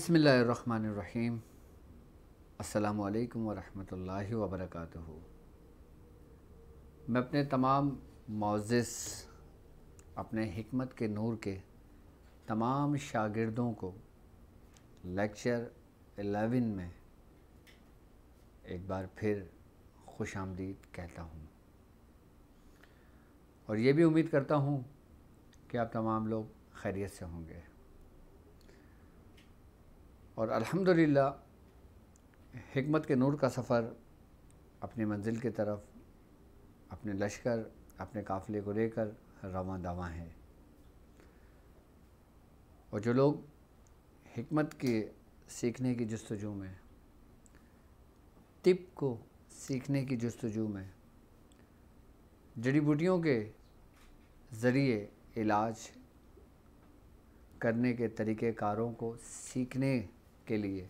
बिसमीम् अल्लाम वरहमल वबरक मैं अपने तमाम मोज़ अपने हमत के नूर के तमाम शागिर्दों को लेक्चर एलेवन में एक बार फिर खुश आमदीद कहता हूँ और ये भी उम्मीद करता हूँ कि आप तमाम लोग खैरियत से होंगे और अल्हम्दुलिल्लाह हमत के नूर का सफ़र अपनी मंजिल की तरफ अपने लश्कर अपने काफ़िले को लेकर रवा दवा है और जो लोग हमत के सीखने की जस्तजू में टिप को सीखने की जस्तजू में जड़ी बूटियों के ज़रिए इलाज करने के तरीक़ारों को सीखने के लिए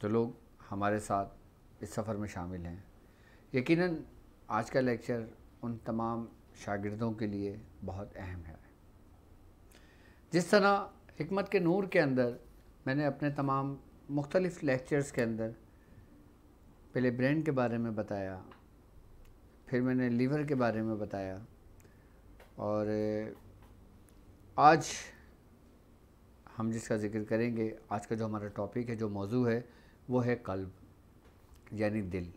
जो लोग हमारे साथ इस सफ़र में शामिल हैं यकीनन आज का लेक्चर उन तमाम शागिर्दों के लिए बहुत अहम है जिस तरह हमत के नूर के अंदर मैंने अपने तमाम मुख्तलिफ़ लेक्चर्स के अंदर पहले ब्रेन के बारे में बताया फिर मैंने लीवर के बारे में बताया और आज हम जिसका जिक्र करेंगे आज का जो हमारा टॉपिक है जो मौजू है वो है कल्ब यानी दिल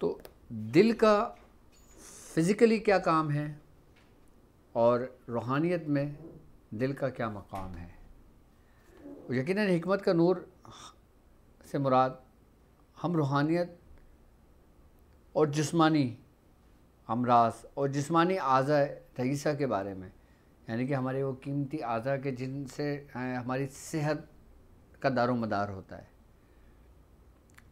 तो दिल का फिज़िकली क्या काम है और रूहानियत में दिल का क्या मकाम है यकीन हमत का नूर से मुराद हम रूहानियत और जिस्मानी अमराज और जिस्मानी आज़ा रईसा के बारे में यानी कि हमारे वो कीमती आजा के जिनसे हमारी सेहत का दारो मदार होता है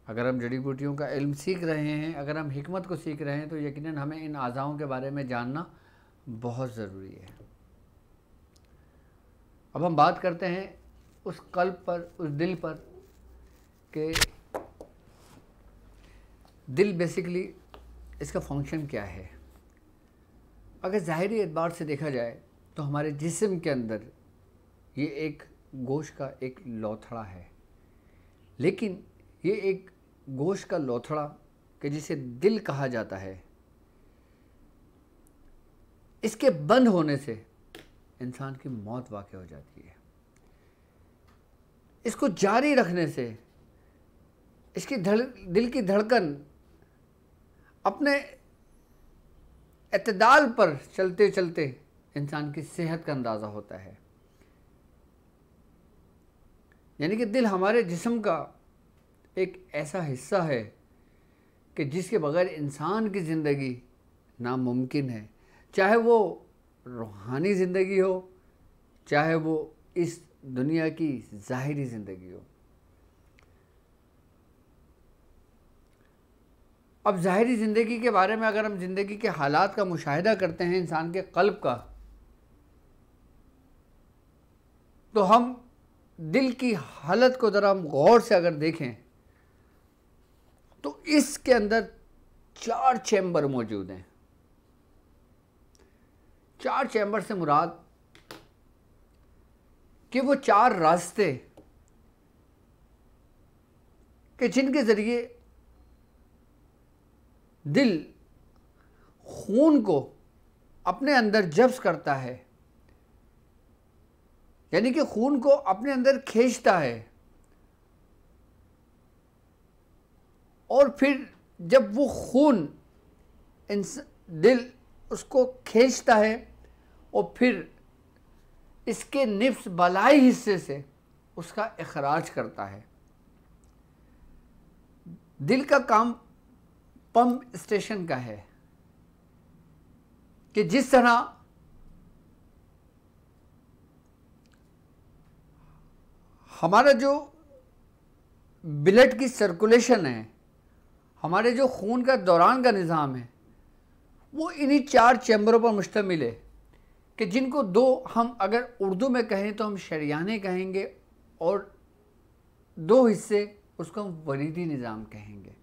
अगर हम जड़ी बूटियों का इल्म सीख रहे हैं अगर हम हमत को सीख रहे हैं तो यकीनन हमें इन अज़ाओं के बारे में जानना बहुत ज़रूरी है अब हम बात करते हैं उस कल्प पर उस दिल पर कि दिल बेसिकली इसका फंक्शन क्या है अगर ज़ाहरी एतबार से देखा जाए तो हमारे जिस्म के अंदर ये एक गोश का एक लौथड़ा है लेकिन ये एक गोश का लौथड़ा कि जिसे दिल कहा जाता है इसके बंद होने से इंसान की मौत वाक़ हो जाती है इसको जारी रखने से इसकी धड़ दिल की धड़कन अपने अतदाल पर चलते चलते इंसान की सेहत का अंदाज़ा होता है यानी कि दिल हमारे जिसम का एक ऐसा हिस्सा है कि जिसके बगैर इंसान की ज़िंदगी नामुमकिन है चाहे वो रूहानी ज़िंदगी हो चाहे वो इस दुनिया की ज़ाहरी ज़िंदगी हो अब ज़ाहरी ज़िंदगी के बारे में अगर हम ज़िंदगी के हालात का मुशाहिदा करते हैं इंसान के कल्ब का तो हम दिल की हालत को ज़रा हम गौर से अगर देखें तो इसके अंदर चार चैम्बर मौजूद हैं चार चैम्बर से मुराद कि वो चार रास्ते कि जिनके ज़रिए दिल खून को अपने अंदर जब्स करता है यानी कि खून को अपने अंदर खींचता है और फिर जब वो खून दिल उसको खींचता है और फिर इसके निप्स बलाई हिस्से से उसका अखराज करता है दिल का काम पंप स्टेशन का है कि जिस तरह हमारा जो ब्लड की सर्कुलेशन है हमारे जो खून का दौरान का निज़ाम है वो इन्हीं चार चैम्बरों पर मुश्तमिल है कि जिनको दो हम अगर उर्दू में कहें तो हम शरियाने कहेंगे और दो हिस्से उसको हम वरीदी निज़ाम कहेंगे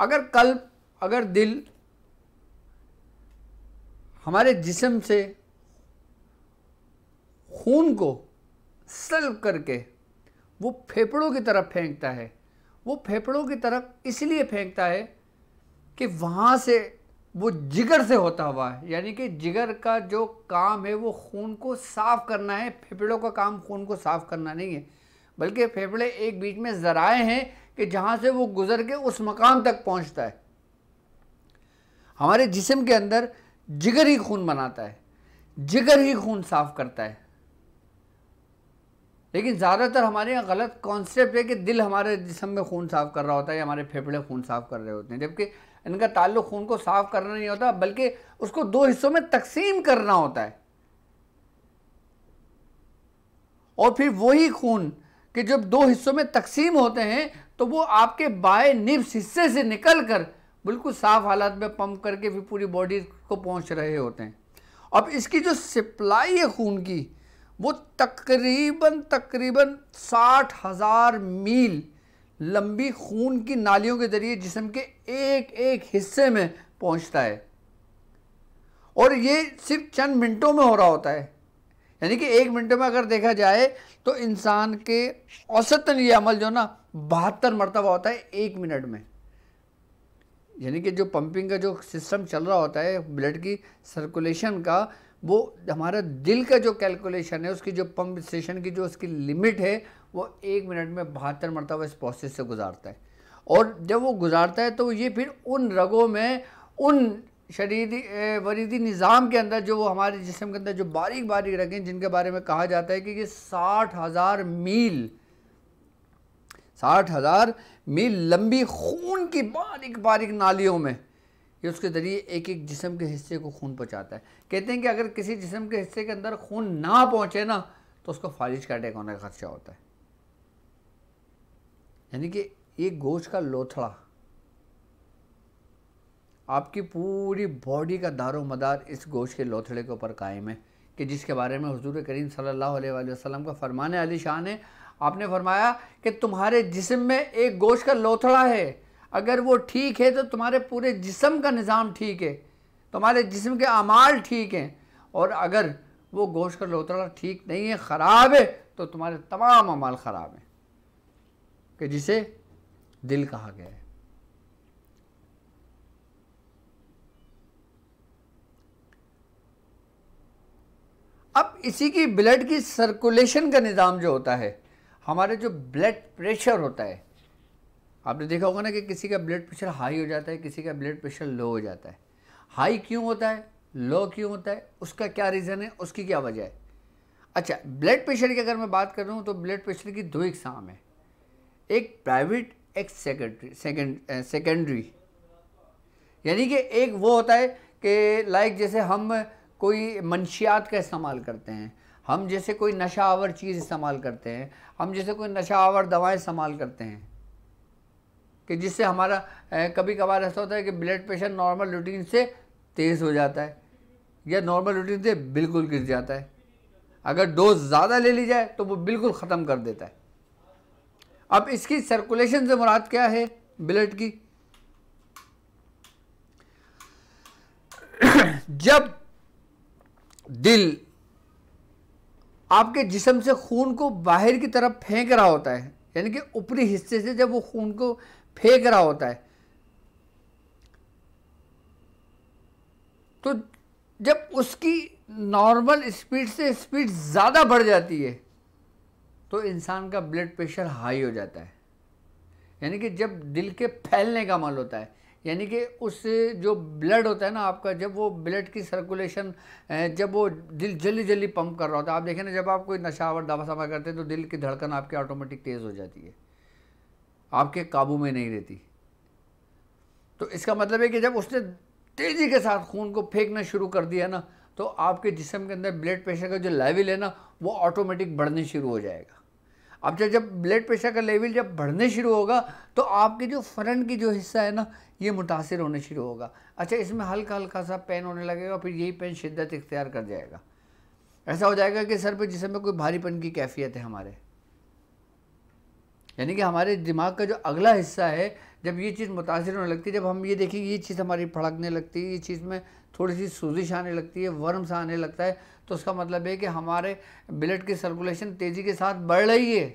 अगर कल्ब अगर दिल हमारे जिसम से खून को सल्व करके वो फेफड़ों की तरफ फेंकता है वो फेफड़ों की तरफ इसलिए फेंकता है कि वहाँ से वो जिगर से होता हुआ है यानी कि जिगर का जो काम है वो खून को साफ़ करना है फेफड़ों का काम खून को साफ़ करना नहीं है बल्कि फेफड़े एक बीच में ज़राए हैं कि जहाँ से वो गुज़र के उस मकाम तक पहुँचता है हमारे जिसम के अंदर जिगर ही खून बनाता है जिगर ही खून साफ करता है लेकिन ज़्यादातर हमारे यहाँ गलत कॉन्सेप्ट है कि दिल हमारे जिसम में खून साफ कर रहा होता है या हमारे फेफड़े खून साफ कर रहे होते हैं जबकि इनका ताल्लुक खून को साफ करना नहीं होता बल्कि उसको दो हिस्सों में तकसीम करना होता है और फिर वही खून कि जब दो हिस्सों में तकसीम होते हैं तो वो आपके बाएं निब्स हिस्से से निकल कर बिल्कुल साफ हालात में पंप करके भी पूरी बॉडी को पहुंच रहे होते हैं अब इसकी जो सप्लाई है खून की वो तकरीबन तकरीबन साठ हज़ार मील लंबी खून की नालियों के ज़रिए जिसम के एक एक हिस्से में पहुंचता है और ये सिर्फ चंद मिनटों में हो रहा होता है यानी कि एक मिनट में अगर देखा जाए तो इंसान के औसतन ये अमल जो ना बहत्तर मरतबा होता है एक मिनट में यानी कि जो पंपिंग का जो सिस्टम चल रहा होता है ब्लड की सर्कुलेशन का वो हमारा दिल का जो कैलकुलेशन है उसकी जो पंप स्टेशन की जो उसकी लिमिट है वो एक मिनट में बहत्तर मरतबा इस प्रोसेस से गुजारता है और जब वो गुजारता है तो ये फिर उन रगों में उन शरीर वरीदी निज़ाम के अंदर जो वो हमारे जिसम के अंदर जो बारीक बारीक रगें जिनके बारे में कहा जाता है कि ये साठ हज़ार मील साठ हज़ार मील लंबी खून की बारीक बारीक नालियों में ये उसके ज़रिए एक एक जिसम के हिस्से को खून पहुँचाता है कहते हैं कि अगर किसी जिसम के हिस्से के अंदर खून ना पहुँचे ना तो उसको फालिज का अटैक होने का खर्चा होता है यानी कि ये गोश्त का लोथड़ा आपकी पूरी बॉडी का दारो मदार इस गोश के लोथड़े के ऊपर कायम है कि जिसके बारे में हजूर करीम सल्लल्लाहु अलैहि वसल्लम का फरमान आली है आपने फरमाया कि तुम्हारे जिसम में एक गोश का लोथड़ा है अगर वो ठीक है तो तुम्हारे पूरे जिसम का निज़ाम ठीक है तुम्हारे जिसम के अमाल ठीक हैं और अगर वो गोश का लोथड़ा ठीक नहीं है ख़राब है तो तुम्हारे तमाम अमाल ख़राब हैं कि जिसे दिल कहा गया है अब इसी की ब्लड की सर्कुलेशन का निज़ाम जो होता है हमारे जो ब्लड प्रेशर होता है आपने देखा होगा ना कि किसी का ब्लड प्रेशर हाई हो जाता है किसी का ब्लड प्रेशर लो हो जाता है हाई क्यों होता है लो क्यों होता है उसका क्या रीज़न है उसकी क्या वजह है अच्छा ब्लड प्रेशर की अगर मैं बात कर रहा हूँ तो ब्लड प्रेशर की दो इकसाम है एक प्राइवेट एक सेकेंडरी सेकेंड सेकेंडरी यानी कि एक वो होता है कि लाइक जैसे हम कोई मंशियात का इस्तेमाल करते हैं हम जैसे कोई नशा आवर चीज़ इस्तेमाल करते हैं हम जैसे कोई नशा आवर दवाएं इस्तेमाल करते हैं कि जिससे हमारा कभी कभार ऐसा होता है कि ब्लड प्रेशर नॉर्मल रूटीन से तेज़ हो जाता है या नॉर्मल रूटीन से बिल्कुल गिर जाता है अगर डोज ज़्यादा ले ली जाए तो वो बिल्कुल ख़त्म कर देता है अब इसकी सर्कुलेशन से मुराद क्या है ब्लड की जब दिल आपके जिसम से खून को बाहर की तरफ फेंक रहा होता है यानी कि ऊपरी हिस्से से जब वो खून को फेंक रहा होता है तो जब उसकी नॉर्मल स्पीड से स्पीड ज़्यादा बढ़ जाती है तो इंसान का ब्लड प्रेशर हाई हो जाता है यानी कि जब दिल के फैलने का अमल होता है यानी कि उस जो ब्लड होता है ना आपका जब वो ब्लड की सर्कुलेशन जब वो दिल जल्दी जल्दी पंप कर रहा होता है आप देखें ना जब आप कोई नशा और दवा सवा करते हैं तो दिल की धड़कन आपकी ऑटोमेटिक तेज़ हो जाती है आपके काबू में नहीं रहती तो इसका मतलब है कि जब उसने तेज़ी के साथ खून को फेंकना शुरू कर दिया ना तो आपके जिसम के अंदर ब्लड प्रेशर का जो लेवल है ना वो ऑटोमेटिक बढ़ने शुरू हो जाएगा अब जब जब ब्लड प्रेशर का लेवल जब बढ़ने शुरू होगा तो आपके जो फ्रंट की जो हिस्सा है ना ये मुतासर होने शुरू होगा अच्छा इसमें हल्का हल्का सा पेन होने लगेगा फिर यही पेन शिद्दत इख्तियार कर जाएगा ऐसा हो जाएगा कि सर पर जिसम में कोई भारीपन की कैफियत है हमारे यानी कि हमारे दिमाग का जो अगला हिस्सा है जब ये चीज़ मुतासर होने लगती है जब हम ये देखें ये चीज़ हमारी फड़कने लगती है ये चीज़ में थोड़ी सी सूजिश आने लगती है वर्म सा आने लगता है तो उसका मतलब है कि हमारे ब्लड की सर्कुलेशन तेज़ी के साथ बढ़ रही है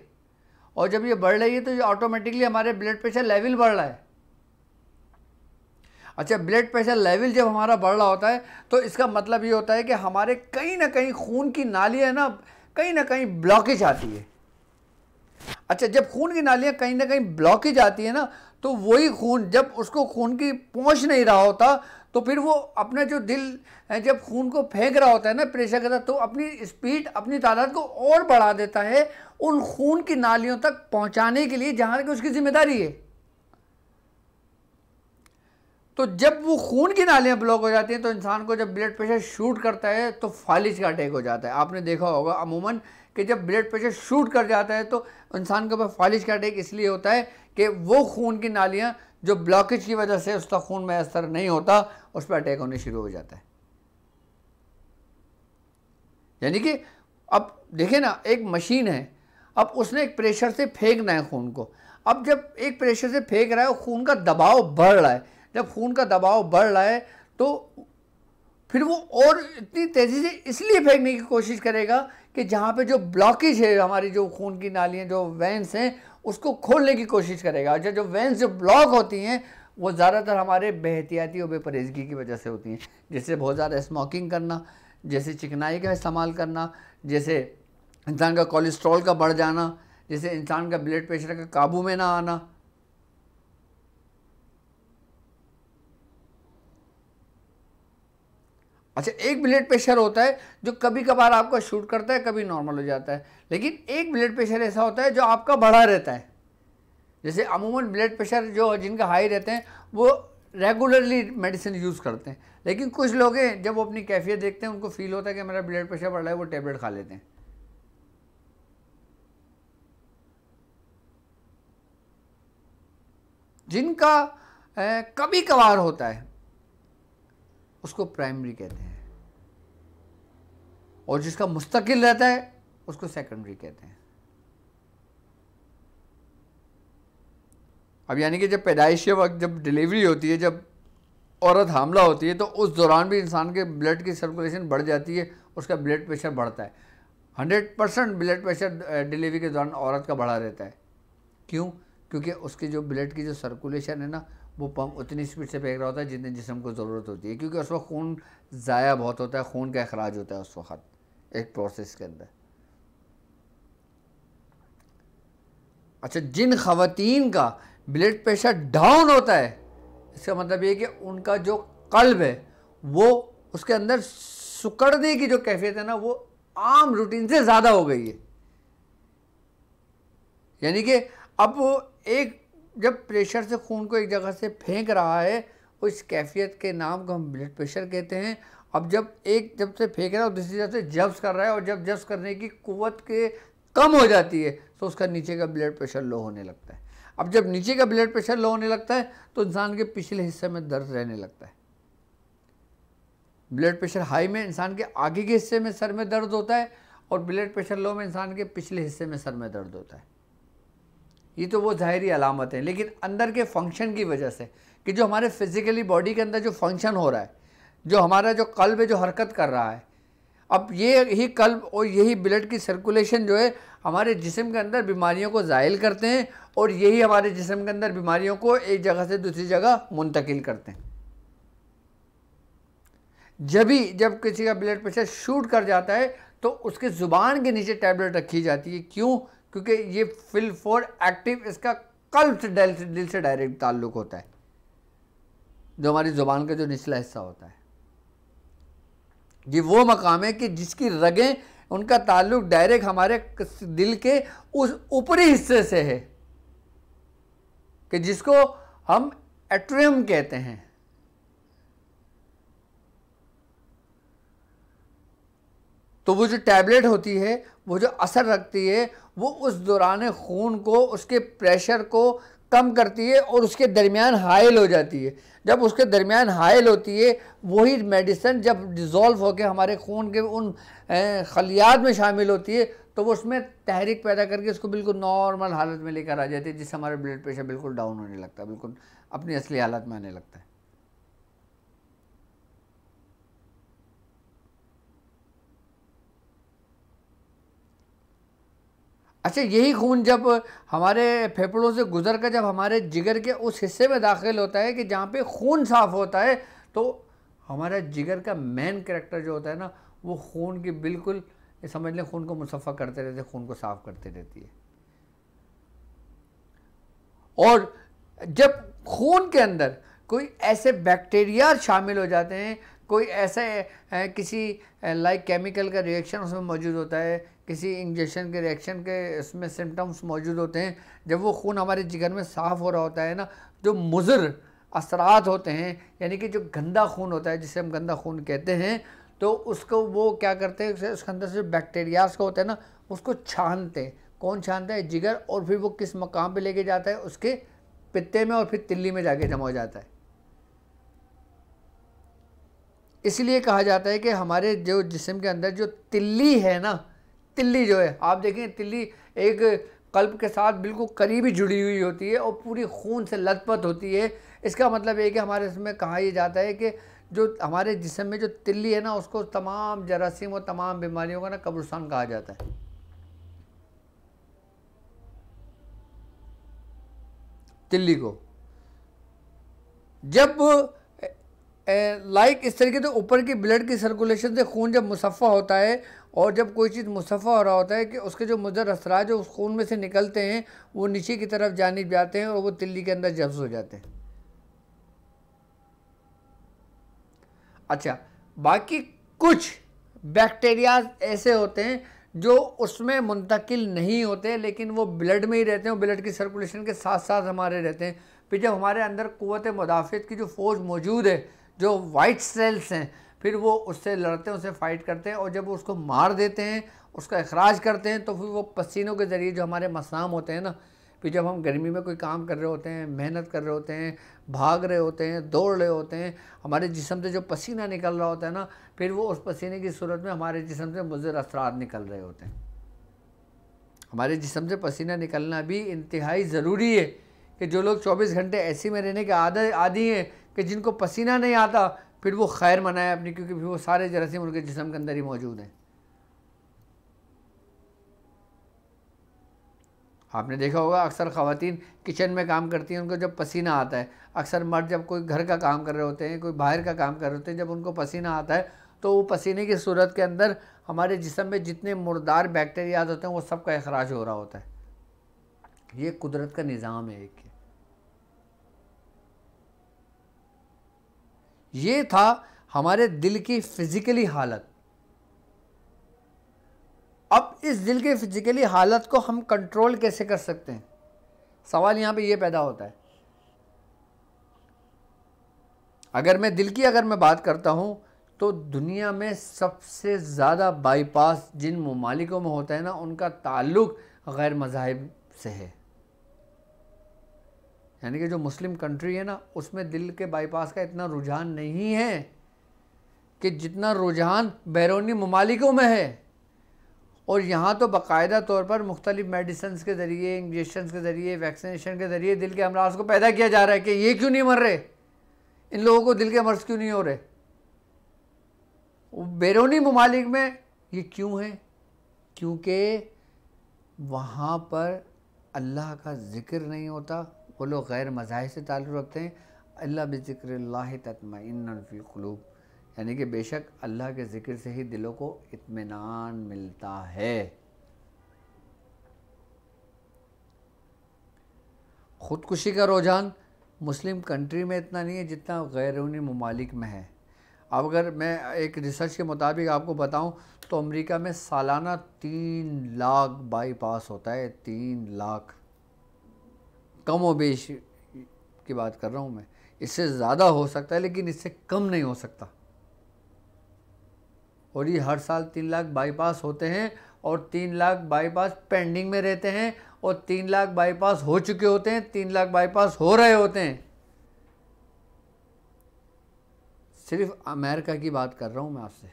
और जब ये बढ़ रही है तो ये ऑटोमेटिकली हमारे ब्लड प्रेशर लेवल बढ़ रहा है अच्छा ब्लड प्रेशर लेवल जब हमारा बढ़ रहा होता है तो इसका मतलब ये होता है कि हमारे कहीं ना कहीं खून की नालियाँ ना कहीं ना कहीं ब्लॉकेज आती है अच्छा जब खून की नालियाँ कहीं ना कहीं ब्लॉकेज आती है ना तो वही खून जब उसको खून की पहुँच नहीं रहा होता तो फिर वो अपना जो दिल जब खून को फेंक रहा होता है ना प्रेशर के साथ तो अपनी स्पीड अपनी तादाद को और बढ़ा देता है उन खून की नालियों तक पहुँचाने के लिए जहाँ की उसकी जिम्मेदारी है तो जब वो खून की नालियाँ ब्लॉक हो जाती हैं तो इंसान को जब ब्लड प्रेशर शूट करता है तो फालिज का अटैक हो जाता है आपने देखा होगा अमूमन कि जब ब्लड प्रेशर शूट कर जाता है तो इंसान के ऊपर फालिज का अटैक इसलिए होता है कि वो खून की नालियाँ जो ब्लॉकेज की वजह से उसका खून मैसर नहीं होता उस पर अटैक होने शुरू हो जाता है यानी कि अब देखे ना एक मशीन है अब उसने एक प्रेशर से फेंकना है खून को अब जब एक प्रेशर से फेंक रहा है खून का दबाव बढ़ रहा है जब खून का दबाव बढ़ रहा है तो फिर वो और इतनी तेज़ी से इसलिए फेंकने की कोशिश करेगा कि जहाँ पे जो ब्लॉकेज है हमारी जो खून की नालियाँ जो वेंस हैं उसको खोलने की कोशिश करेगा अच्छा जो वेंस जो ब्लॉक होती हैं वो ज़्यादातर हमारे बेहतियाती और बेपरहेजगी की वजह से होती हैं जैसे बहुत ज़्यादा स्मोकिंग करना जैसे चिकनाई का इस्तेमाल करना जैसे इंसान का कोलेस्ट्रॉल का बढ़ जाना जैसे इंसान का ब्लड प्रेशर का काबू में ना आना अच्छा एक ब्लड प्रेशर होता है जो कभी कभार आपका शूट करता है कभी नॉर्मल हो जाता है लेकिन एक ब्लड प्रेशर ऐसा होता है जो आपका बढ़ा रहता है जैसे अमूमन ब्लड प्रेशर जो जिनका हाई रहते हैं वो रेगुलरली मेडिसिन यूज़ करते हैं लेकिन कुछ लोग हैं जब वो अपनी कैफियत देखते हैं उनको फील होता है कि मेरा ब्लड प्रेशर बढ़ रहा है वो टेबलेट खा लेते हैं जिनका ए, कभी कभार होता है उसको प्राइमरी कहते हैं और जिसका मुस्तकिल रहता है उसको सेकेंडरी कहते हैं अब यानी कि जब पैदाइशी वक्त जब डिलीवरी होती है जब औरत हमला होती है तो उस दौरान भी इंसान के ब्लड की सर्कुलेशन बढ़ जाती है उसका ब्लड प्रेशर बढ़ता है hundred percent blood pressure delivery के दौरान औरत का बढ़ा रहता है क्यों क्योंकि उसकी जो ब्लड की जो सर्कुलेशन है ना वो पंप उतनी स्पीड से फेंक रहा होता है जितने जिसम को ज़रूरत होती है क्योंकि उस वक्त खून ज़ाया बहुत होता है खून का अखराज होता है उस वक्त एक प्रोसेस के अंदर अच्छा जिन खातन का ब्लड प्रेशर डाउन होता है इसका मतलब ये कि उनका जो कल्ब है वो उसके अंदर सुकड़ने की जो कैफियत है ना वो आम रूटीन से ज़्यादा हो गई है यानी कि अब वो एक जब प्रेशर से खून को एक जगह से फेंक रहा है उस कैफियत के नाम को हम ब्लड प्रेशर कहते हैं अब जब एक जब से फेंक रहा है और दूसरी तरफ से जब्स कर रहा है और जब जब्स करने की कुत के कम हो जाती है तो उसका नीचे का ब्लड प्रेशर लो होने लगता है अब जब नीचे का ब्लड प्रेशर लो होने लगता है तो इंसान के पिछले हिस्से में दर्द रहने लगता है ब्लड प्रेशर हाई में इंसान के आगे के हिस्से में सर में दर्द होता है और ब्लड प्रेशर लो में इंसान के पिछले हिस्से में सर में दर्द होता है ये तो वो ज़ाहरी अलामत हैं लेकिन अंदर के फंक्शन की वजह से कि जो हमारे फिज़िकली बॉडी के अंदर जो फंक्शन हो रहा है जो हमारा जो कल्ब है जो हरकत कर रहा है अब ये ही कल्ब और यही ब्लड की सर्कुलेशन जो है हमारे जिसम के अंदर बीमारियों को ज़ायल करते हैं और यही हमारे जिसम के अंदर बीमारियों को एक जगह से दूसरी जगह मुंतकिल करते हैं जब ही जब किसी का ब्लड प्रेशर शूट कर जाता है तो उसके ज़ुबान के नीचे टैबलेट रखी जाती है क्यों क्योंकि ये फिल फोर एक्टिव इसका कल्प दिल से दिल से डायरेक्ट ताल्लुक होता है जो हमारी ज़ुबान का जो निचला हिस्सा होता है ये वो मकाम है कि जिसकी रगें उनका ताल्लुक डायरेक्ट हमारे दिल के उस ऊपरी हिस्से से है कि जिसको हम एट्रियम कहते हैं तो वो जो टैबलेट होती है वो जो असर रखती है वो उस दौरान खून को उसके प्रेशर को कम करती है और उसके दरमियान हाइल हो जाती है जब उसके दरमियान हाइल होती है वही मेडिसन जब डिज़ोल्व होकर हमारे खून के उन खलियात में शामिल होती है तो वो उसमें तहरीक पैदा करके उसको बिल्कुल नॉर्मल हालत में लेकर आ जाती है जिससे हमारा ब्लड प्रेशर बिल्कुल डाउन होने लगता है बिल्कुल अपनी असली हालत में आने लगता है अच्छा यही खून जब हमारे फेफड़ों से गुजर कर जब हमारे जिगर के उस हिस्से में दाखिल होता है कि जहाँ पे खून साफ होता है तो हमारा जिगर का मेन करेक्टर जो होता है ना वो खून की बिल्कुल समझ लें खून को मुसफ़ा करते रहते खून को साफ करते रहती है और जब खून के अंदर कोई ऐसे बैक्टीरिया शामिल हो जाते हैं कोई ऐसे किसी लाइक केमिकल का रिएक्शन उसमें मौजूद होता है किसी इंजेक्शन के रिएक्शन के उसमें सिम्टम्स मौजूद होते हैं जब वो खून हमारे जिगर में साफ़ हो रहा होता है ना जो मुजर असरात होते हैं यानी कि जो गंदा खून होता है जिसे हम गंदा खून कहते हैं तो उसको वो क्या करते हैं उसके अंदर से बैक्टीरियाज का होता है ना उसको छानते हैं कौन छानता है जिगर और फिर वो किस मकाम पे लेके जाता है उसके पित्ते में और फिर तिल्ली में जाके जमा हो जाता है इसलिए कहा जाता है कि हमारे जो जिसम के अंदर जो तिल्ली है ना तिल्ली जो है आप देखें तिल्ली एक कल्प के साथ बिल्कुल करीबी जुड़ी हुई होती है और पूरी खून से लथपथ होती है इसका मतलब ये कि हमारे इसमें कहा यह जाता है कि जो हमारे जिसम में जो तिल्ली है ना उसको तमाम जरासीम और तमाम बीमारियों का ना कब्रस्तान कहा जाता है तिल्ली को जब लाइक इस तरीके से ऊपर की ब्लड की सर्कुलेशन से खून जब मुसफ़ा होता है और जब कोई चीज़ मुसफ़ा हो रहा होता है कि उसके जो असरा जो उस खून में से निकलते हैं वो नीचे की तरफ जाने जाते हैं और वो तिल्ली के अंदर जब्ज हो जाते हैं अच्छा बाकी कुछ बैक्टीरियाज़ ऐसे होते हैं जो उसमें मुंतकिल नहीं होते लेकिन वो ब्लड में ही रहते हैं ब्लड की सर्कुलेशन के साथ साथ हमारे रहते हैं फिर जब हमारे अंदर क़वत मुदाफ़त की जो फ़ौज मौजूद है जो वाइट सेल्स हैं फिर वो उससे लड़ते हैं उससे फ़ाइट करते हैं और जब उसको मार देते हैं उसका अखराज करते हैं तो फिर वो पसीनों के ज़रिए जो हमारे मसाम होते हैं ना फिर जब हम गर्मी में कोई काम कर रहे होते हैं मेहनत कर रहे होते हैं भाग रहे होते हैं दौड़ रहे होते हैं हमारे जिसम से जो पसीना निकल रहा होता है ना फिर वो उस पसीने की सूरत में हमारे जिसम से मुजर असरार निकल रहे होते हैं हमारे जिसम से पसीना निकलना भी इंतहाई ज़रूरी है कि जो लोग 24 घंटे ऐसी में रहने के आदि आदि हैं कि जिनको पसीना नहीं आता फिर वो खैर मनाए अपनी क्योंकि वो सारे जरासीम उनके जिसम के अंदर ही मौजूद हैं आपने देखा होगा अक्सर खातन किचन में काम करती हैं उनको जब पसीना आता है अक्सर मर्द जब कोई घर का काम कर रहे होते हैं कोई बाहर का काम कर रहे होते हैं जब उनको पसीना आता है तो वो पसीने की सूरत के अंदर हमारे जिसम में जितने मुर्दार बैक्टीरियाज होते हैं वो सब का अखराज हो रहा होता है ये कुदरत का निज़ाम है एक ये था हमारे दिल की फिज़िकली हालत अब इस दिल की फिज़िकली हालत को हम कंट्रोल कैसे कर सकते हैं सवाल यहाँ पे ये पैदा होता है अगर मैं दिल की अगर मैं बात करता हूँ तो दुनिया में सबसे ज़्यादा बाईपास जिन ममालिकों में होता है ना उनका ताल्लुक गैर मज़ाहब से है यानी कि जो मुस्लिम कंट्री है ना उसमें दिल के बाईपास का इतना रुझान नहीं है कि जितना रुझान बैरूनी ममालिकों में है और यहाँ तो बाकायदा तौर पर मुख्तलिफ मेडिसन के ज़रिए इंजेक्शन के ज़रिए वैक्सीनेशन के ज़रिए दिल के अमराज को पैदा किया जा रहा है कि ये क्यों नहीं मर रहे इन लोगों को दिल के मर्ज क्यों नहीं हो रहे बैरूनी ममालिक में ये क्यों है क्योंकि वहाँ पर अल्लाह का ज़िक्र नहीं होता वो लोग गैर मज़ाहिर से ताल्लुक़ रखते हैं अल्लाह बज़िक्र तत्मिनफ़लूब यानी कि बेशक अल्लाह के ज़िक्र से ही दिलों को इतमान मिलता है ख़ुदकुशी का रुझान मुस्लिम कंट्री में इतना नहीं है जितना गैरूनी ममालिक में है अब अगर मैं एक रिसर्च के मुताबिक आपको बताऊं तो अमेरिका में सालाना तीन लाख बाईपास होता है तीन लाख कम व बेश की बात कर रहा हूँ मैं इससे ज़्यादा हो सकता है लेकिन इससे कम नहीं हो सकता और ये हर साल तीन लाख बाईपास होते हैं और तीन लाख बाईपास पेंडिंग में रहते हैं और तीन लाख बाईपास हो चुके होते हैं तीन लाख बाईपास हो रहे होते हैं सिर्फ अमेरिका की बात कर रहा हूँ मैं आपसे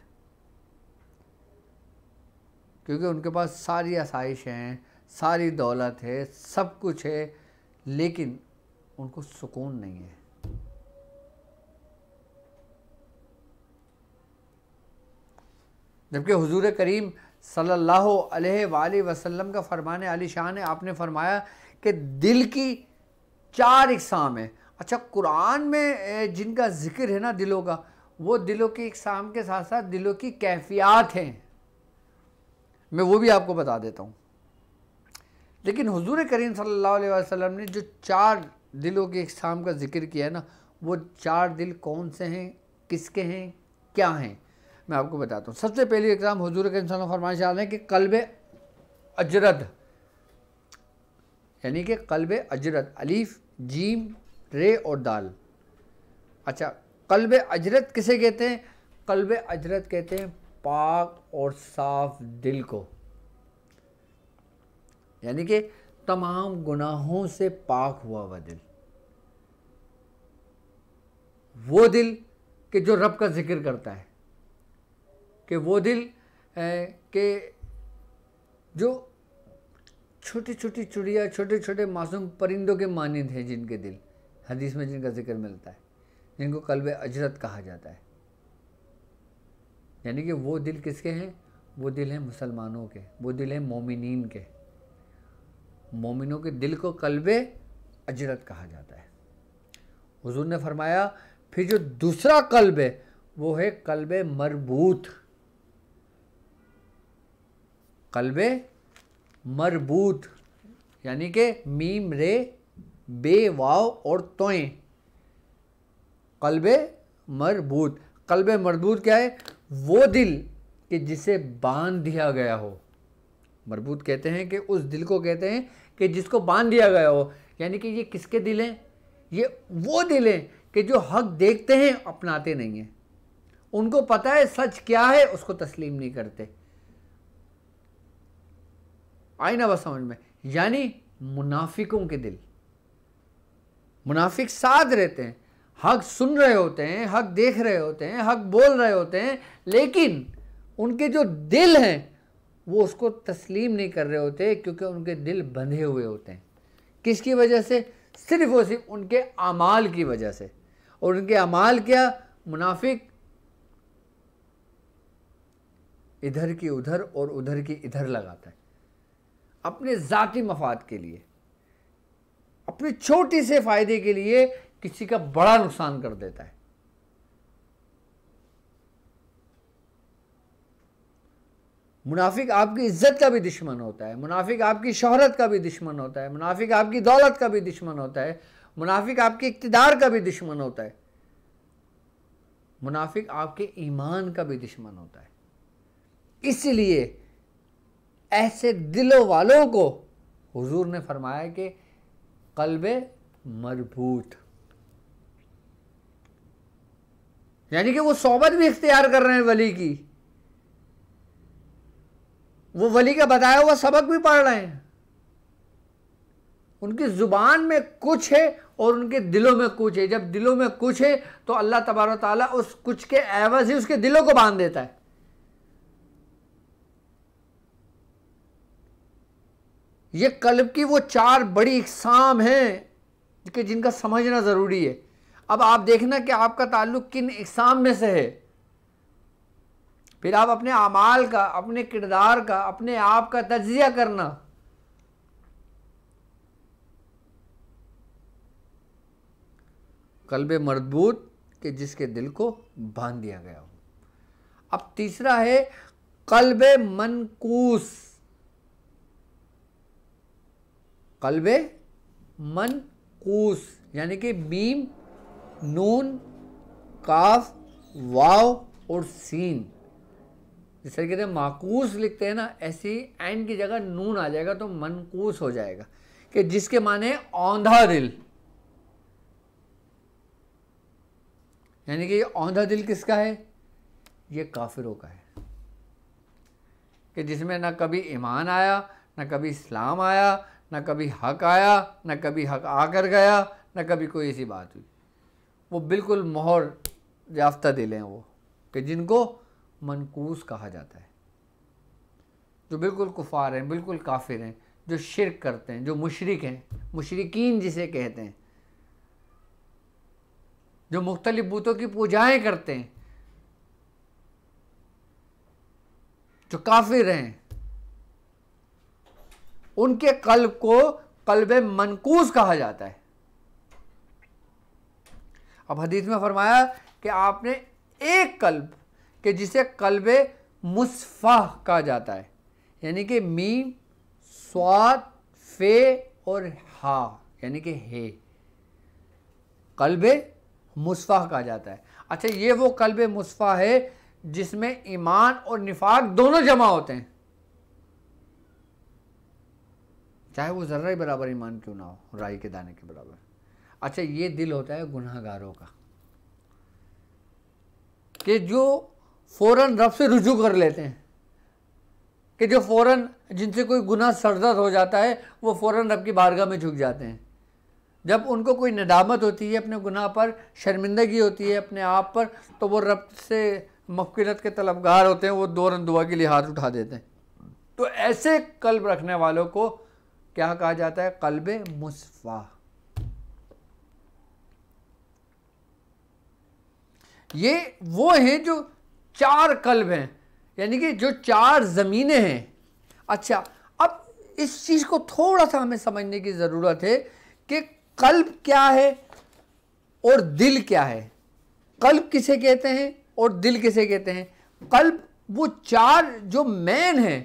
क्योंकि उनके पास सारी आसाइश हैं सारी दौलत है सब कुछ है लेकिन उनको सुकून नहीं है जबकि हजूर करीम सल्लल्लाहु अलैहि वसल्लम का फरमान अली शाह ने आपने फरमाया कि दिल की चार इकसाम है अच्छा कुरान में जिनका जिक्र है ना दिलों का वो दिलों की इकसाम के साथ साथ दिलों की कैफियात हैं मैं वो भी आपको बता देता हूँ लेकिन हुजूर करीम सल्लल्लाहु अलैहि वसल्लम ने जो चार दिलों के इकसाम का जिक्र किया है ना वो चार दिल कौन से हैं किसके हैं क्या हैं मैं आपको बताता हूँ सबसे पहली इकसाम हजूर के इंसान फरमाइश आ रहे हैं कि कल्ब अजरद यानी कि कल्ब अजरत अलीफ जीम रे और दाल अच्छा कल्ब अजरत किसे कहते हैं कल्ब अजरत कहते हैं पाक और साफ दिल को यानी कि तमाम गुनाहों से पाक हुआ हुआ दिल वो दिल कि जो रब का जिक्र करता है कि वो दिल के जो छोटी छोटी चुड़िया छोटे छोटे मासूम परिंदों के मानंद हैं जिनके दिल हदीस में जिनका जिक्र मिलता है जिनको कल्ब अजरत कहा जाता है यानी कि वो दिल किसके हैं वो दिल हैं मुसलमानों के वो दिल हैं मोमिन के मोमिनों के दिल को कलबे अजरत कहा जाता है हुजूर ने फरमाया फिर जो दूसरा कल्ब है वो है कल्ब मरबूत कल्ब मरबूत यानी कि मीम रे बे वाव और तोए कल्ब मरबूत कल्ब मरबूत क्या है वो दिल कि जिसे बांध दिया गया हो मरबूत कहते हैं कि उस दिल को कहते हैं कि जिसको बांध दिया गया हो यानी कि ये किसके दिल हैं ये वो दिल हैं कि जो हक देखते हैं अपनाते नहीं हैं उनको पता है सच क्या है उसको तस्लीम नहीं करते आई ना बस समझ में यानी मुनाफिकों के दिल मुनाफिक साथ रहते हैं हक सुन रहे होते हैं हक देख रहे होते हैं हक बोल रहे होते हैं लेकिन उनके जो दिल हैं वो उसको तस्लीम नहीं कर रहे होते क्योंकि उनके दिल बंधे हुए होते हैं किसकी वजह से सिर्फ और सिर्फ उनके अमाल की वजह से और उनके अमाल क्या मुनाफिक इधर की उधर और उधर की इधर लगाता है अपने ज़ाती मफाद के लिए अपने छोटी से फ़ायदे के लिए किसी का बड़ा नुकसान कर देता है मुनाफिक आपकी इज्जत का भी दुश्मन होता है मुनाफिक आपकी शहरत का भी दुश्मन होता है मुनाफिक आपकी दौलत का भी दुश्मन होता है मुनाफिक आपके इकतदार का भी दुश्मन होता है मुनाफिक आपके ईमान का भी दुश्मन होता है इसलिए ऐसे दिलों वालों को हुजूर ने फरमाया कि कल्ब मजबूत यानी कि वो सोबत भी इख्तियार कर रहे हैं वली की वो वली का बताया हुआ सबक भी पढ़ रहे हैं उनकी ज़ुबान में कुछ है और उनके दिलों में कुछ है जब दिलों में कुछ है तो अल्लाह तबारा ताला उस कुछ के एवज ही उसके दिलों को बांध देता है ये कल्ब की वो चार बड़ी इकसाम हैं कि जिनका समझना ज़रूरी है अब आप देखना कि आपका ताल्लुक किन इकसाम में से है फिर आप अपने अमाल का अपने किरदार का अपने आप का तजिया करना कल्ब मरबूत के जिसके दिल को बांध दिया गया हो अब तीसरा है कल्ब मनकूस कल्ब मनकूस यानी कि बीम नून काफ वाव और सीन जिस तरीके से माकूस लिखते हैं ना ऐसी एंड की जगह नून आ जाएगा तो मनकूस हो जाएगा कि जिसके माने औंधा दिल यानी कि औंधा दिल किसका है ये काफिरों का है कि जिसमें ना कभी ईमान आया ना कभी इस्लाम आया ना कभी हक आया ना कभी हक आकर गया ना कभी कोई ऐसी बात हुई वो बिल्कुल मोहर याफ्ता दिल हैं वो कि जिनको मनकूस कहा जाता है जो बिल्कुल कुफार हैं बिल्कुल काफिर हैं जो शिरक करते हैं जो मुशरक हैं मुशरकिन जिसे कहते हैं जो मुख्तलिफ बूतों की पूजाएं करते हैं जो काफिर हैं उनके कल्ब को कल्ब मनकूस कहा जाता है अब हदीस में फरमाया कि आपने एक कल्ब कि जिसे कल्बे मुस्फा कहा जाता है यानी कि मीम स्वाद फे और हा यानी कि हे कल्ब मुस्फा कहा जाता है अच्छा ये वो कल्बे मुस्फा है जिसमें ईमान और निफाक दोनों जमा होते हैं चाहे वो ज़र्रा ही बराबर ईमान क्यों ना हो राई के दाने के बराबर अच्छा ये दिल होता है गुनाहगारों का कि जो फ़ौरन रब से रुजू कर लेते हैं कि जो फ़ौरन जिनसे कोई गुना सरदर्द हो जाता है वो फ़ौरन रब की बारगाह में झुक जाते हैं जब उनको कोई नदामत होती है अपने गुनाह पर शर्मिंदगी होती है अपने आप पर तो वो रब से मफकिरत के तलबगार होते हैं वो दौरन दुआ के लिए हाथ उठा देते हैं तो ऐसे कल्ब रखने वालों को क्या कहा जाता है कल्ब मुसफ़ा ये वो हैं जो चार कल्ब हैं यानी कि जो चार ज़मीनें हैं अच्छा अब इस चीज़ को थोड़ा सा हमें समझने की ज़रूरत है कि कल्ब क्या है और दिल क्या है कल्ब किसे कहते हैं और दिल किसे कहते हैं कल्ब वो चार जो मैन हैं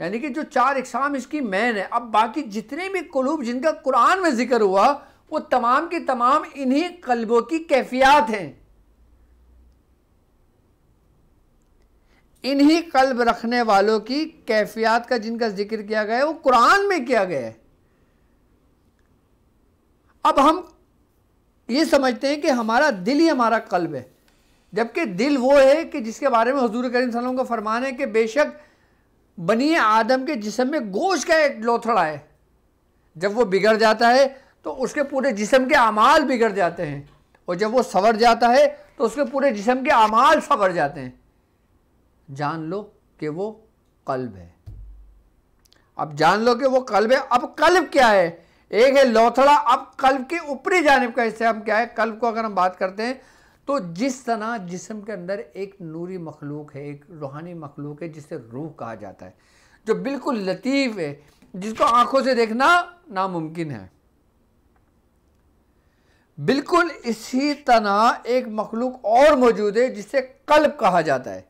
यानी कि जो चार इकसाम इसकी मैन है अब बाकी जितने भी कलूब जिनका कुरान में जिक्र हुआ वो तमाम के तमाम इन्हीं कल्बों की कैफियात हैं इन्हीं कल्ब रखने वालों की कैफियत का जिनका जिक्र किया गया है वो कुरान में किया गया है अब हम ये समझते हैं कि हमारा दिल ही हमारा कल्ब है जबकि दिल वो है कि जिसके बारे में हजूर करीम सलम का फरमान है कि बेशक बनी आदम के जिसम में गोश का एक लोथड़ा है जब वो बिगड़ जाता है तो उसके पूरे जिसम के अमाल बिगड़ जाते हैं और जब वो सवर जाता है तो उसके पूरे जिसम के अमाल सवर जाते हैं जान लो कि वो कल्ब है अब जान लो कि वो कल्ब है अब कल्ब क्या है एक है लौथड़ा अब कल्ब के ऊपरी जानब का हिस्सा हम क्या है कल्ब को अगर हम बात करते हैं तो जिस तरह जिसम के अंदर एक नूरी मखलूक है एक रूहानी मखलूक है जिसे रूह कहा जाता है जो बिल्कुल लतीफ़ है जिसको आंखों से देखना नामुमकिन है बिल्कुल इसी तरह एक मखलूक और मौजूद है जिसे कल्ब कहा जाता है